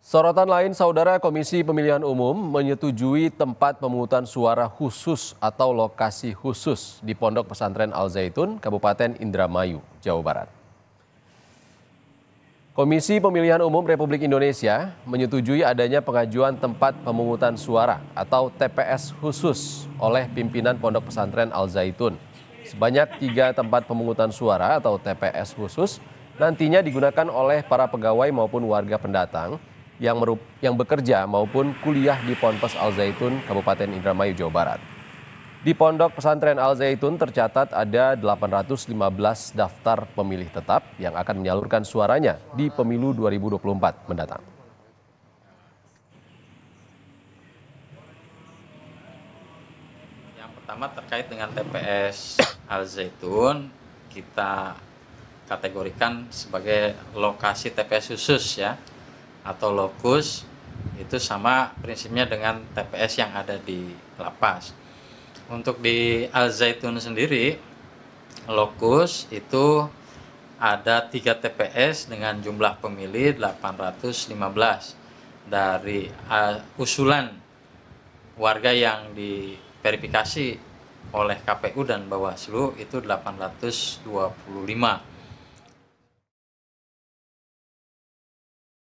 Sorotan lain, Saudara Komisi Pemilihan Umum menyetujui tempat pemungutan suara khusus atau lokasi khusus di Pondok Pesantren Al Zaitun, Kabupaten Indramayu, Jawa Barat. Komisi Pemilihan Umum Republik Indonesia menyetujui adanya pengajuan tempat pemungutan suara atau TPS khusus oleh pimpinan Pondok Pesantren Al Zaitun. Sebanyak tiga tempat pemungutan suara atau TPS khusus nantinya digunakan oleh para pegawai maupun warga pendatang yang, merup, yang bekerja maupun kuliah di Ponpes Al Zaitun, Kabupaten Indramayu, Jawa Barat. Di Pondok Pesantren Al Zaitun tercatat ada 815 daftar pemilih tetap yang akan menyalurkan suaranya di pemilu 2024 mendatang. Yang pertama terkait dengan TPS Al Zaitun, kita kategorikan sebagai lokasi TPS khusus ya atau lokus itu sama prinsipnya dengan TPS yang ada di lapas. Untuk di Al Zaitun sendiri lokus itu ada tiga TPS dengan jumlah pemilih 815 dari uh, usulan warga yang diverifikasi oleh KPU dan Bawaslu itu 825